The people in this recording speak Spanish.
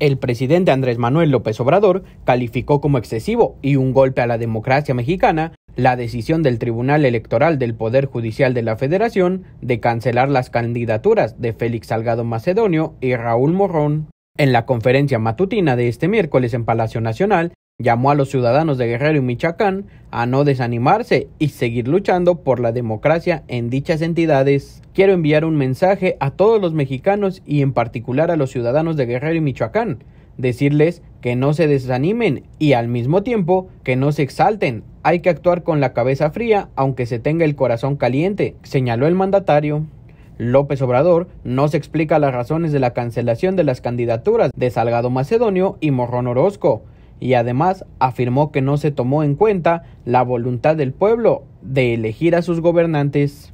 El presidente Andrés Manuel López Obrador calificó como excesivo y un golpe a la democracia mexicana la decisión del Tribunal Electoral del Poder Judicial de la Federación de cancelar las candidaturas de Félix Salgado Macedonio y Raúl Morrón. En la conferencia matutina de este miércoles en Palacio Nacional, Llamó a los ciudadanos de Guerrero y Michoacán a no desanimarse y seguir luchando por la democracia en dichas entidades. Quiero enviar un mensaje a todos los mexicanos y en particular a los ciudadanos de Guerrero y Michoacán, decirles que no se desanimen y al mismo tiempo que no se exalten. Hay que actuar con la cabeza fría aunque se tenga el corazón caliente, señaló el mandatario. López Obrador no se explica las razones de la cancelación de las candidaturas de Salgado Macedonio y Morrón Orozco, y además afirmó que no se tomó en cuenta la voluntad del pueblo de elegir a sus gobernantes.